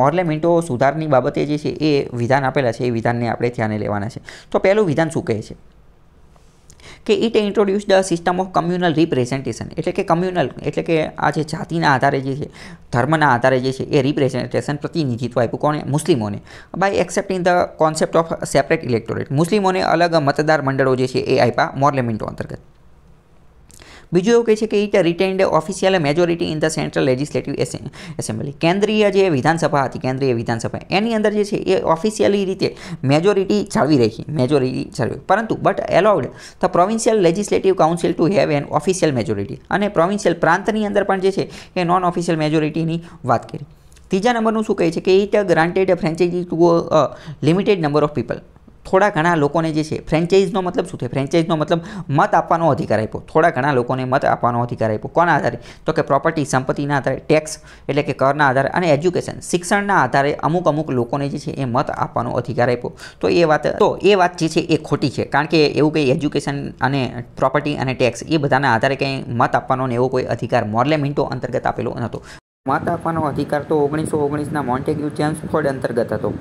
મોરલેમેન્ટો સુધારની બાબતે જે છે એ વિધાન આપેલા છે એ વિધાનને આપણે ધ્યાને લેવાના છે તો પહેલું વિધાન શું કહે છે કે it introduce the system of communal representation એટલે કે કમ્યુનલ એટલે કે આ જે જાતિના આધારે જે છે ધર્મના આધારે જે છે એ રિપ્રેઝેન્ટેશન પ્રતિનિધિત્વ આપ્યું કોણે મુસ્લિમોને by accepting the concept of separate electorate મુસ્લિમોને અલગ મતદાર મંડળો જે છે એ આપ્યા મોર્લેમેન્ટો અંતર્ગત બીજું એવું કહે છે કે it retained official majority in the central legislative assembly કેન્દ્રીય જે વિધાનસભા હતી કેન્દ્રીય વિધાનસભા એની અંદર જે છે એ ઓફિશિયલી રીતે મેજોરિટી જાળવી રાખી મેજોરિટી જાળવી પરંતુ but allowed the provincial legislative council to have an official majority અને પ્રોવિન્શિયલ પ્રાંતની અંદર પણ જે છે એ નોન ઓફિશિયલ મેજોરિટીની વાત કરી ત્રીજા નંબરનું શું કહે છે કે it granted franchise to limited number of people થોડા ઘણા લોકોને જે છે ફ્રેન્ચાઇઝનો મતલબ શું છે ફ્રેન્ચાઇઝનો મતલબ મત આપવાનો અધિકાર આપ્યો થોડા ઘણા લોકોને મત આપવાનો અધિકાર આપ્યો કોના આધારે તો કે પ્રોપર્ટી સંપત્તિના આધારે ટેક્સ એટલે કે કરના આધારે અને એજ્યુકેશન શિક્ષણના આધારે અમુક અમુક લોકોને જે છે એ મત આપવાનો અધિકાર આપ્યો તો એ વાત તો એ વાત જે છે એ ખોટી છે કારણ કે એવું કંઈ એજ્યુકેશન અને પ્રોપર્ટી અને ટેક્સ એ બધાના આધારે કંઈ મત આપવાનો ને એવો કોઈ અધિકાર મોર્લે મિન્ટો અંતર્ગત આપેલો નહોતો મત આપવાનો અધિકાર તો ઓગણીસો ઓગણીસના મોન્ટેગ્યુ ચેમ્સફોર્ડ અંતર્ગત હતો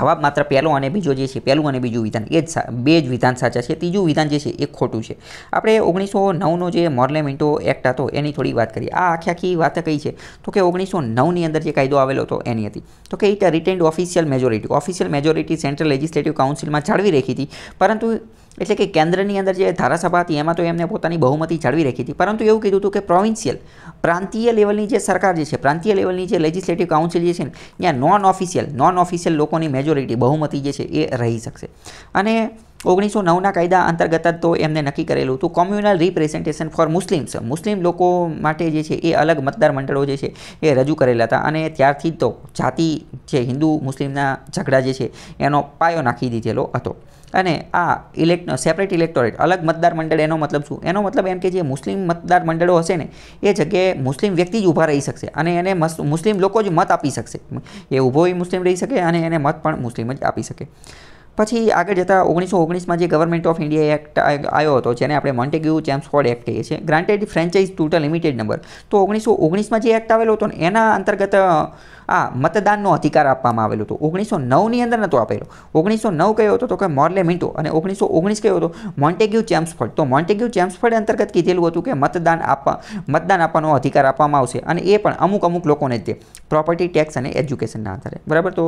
જવાબ માત્ર પહેલો અને બીજો જે છે પહેલું અને બીજું વિધાન એ જ બે જ વિધાન સાચા છે ત્રીજું વિધાન જે છે એ ખોટું છે આપણે ઓગણીસો નવનો જે મોર્લેમેન્ટો એક્ટ હતો એની થોડી વાત કરીએ આ આખી આખી વાત કઈ છે તો કે ઓગણીસો નવની અંદર જે કાયદો આવેલો હતો એની હતી તો કે it retained official majority official majority central legislative કાઉન્સિલમાં જાળવી રહી હતી પરંતુ એટલે કે કેન્દ્રની અંદર જે ધારાસભા હતી એમાં તો એમને પોતાની બહુમતી જાળવી રાખી હતી પરંતુ એવું કીધું હતું કે પ્રોવિન્સિયલ પ્રાંતીય લેવલની જે સરકાર જે છે પ્રાંતીય લેવલની જે લેજિસ્લેટિવ કાઉન્સિલ જે છે ત્યાં નોન ઓફિશિયલ નોન ઓફિશિયલ લોકોની મેજોરિટી બહુમતી જે છે એ રહી શકશે અને ઓગણીસો નવના કાયદા અંતર્ગત તો એમને નક્કી કરેલું હતું કોમ્યુનલ રિપ્રેઝન્ટેશન ફોર મુસ્લિમ્સ મુસ્લિમ લોકો માટે જે છે એ અલગ મતદાર મંડળો જે છે એ રજૂ કરેલા હતા અને ત્યારથી તો જાતિ જે હિન્દુ મુસ્લિમના ઝઘડા જે છે એનો પાયો નાખી દીધેલો હતો અને આ ઇલેક્ટ સેપરેટ ઇલેક્ટોરેટ અલગ મતદાર મંડળ એનો મતલબ શું એનો મતલબ એમ કે જે મુસ્લિમ મતદાર મંડળો હશે ને એ જગ્યાએ મુસ્લિમ વ્યક્તિ જ ઊભા રહી શકશે અને એને મુસ્લિમ લોકો જ મત આપી શકશે એ ઊભો મુસ્લિમ રહી શકે અને એને મત પણ મુસ્લિમ જ આપી શકે પછી આગળ જતાં ઓગણીસો ઓગણીસમાં જે ગવર્મેન્ટ ઓફ ઇન્ડિયા એક્ટ આવ્યો હતો જેને આપણે મોન્ટેગ્યુ ચેમ્સફોર્ડ એક્ટ કહીએ છીએ granted franchise total limited number તો ઓગણીસો ઓગણીસમાં જે એક્ટ આવેલો હતો એના અંતર્ગત આ મતદાનનો અધિકાર આપવામાં આવેલો હતો ઓગણીસો નવની અંદર નહોતો આપેલો ઓગણીસો નવ કયો હતો તો કે મોરલે મિન્ટો અને ઓગણીસો ઓગણીસ કયો હતો મોન્ટેગ્યુ ચેમ્સફોર્ડ તો મોન્ટેગ્યુ ચેમ્સફોર્ડ અંતર્ગત કીધેલું હતું કે મતદાન આપવા મતદાન આપવાનો અધિકાર આપવામાં આવશે અને એ પણ અમુક અમુક લોકોને જ તે પ્રોપર્ટી ટેક્સ અને એજ્યુકેશનના આધારે બરાબર તો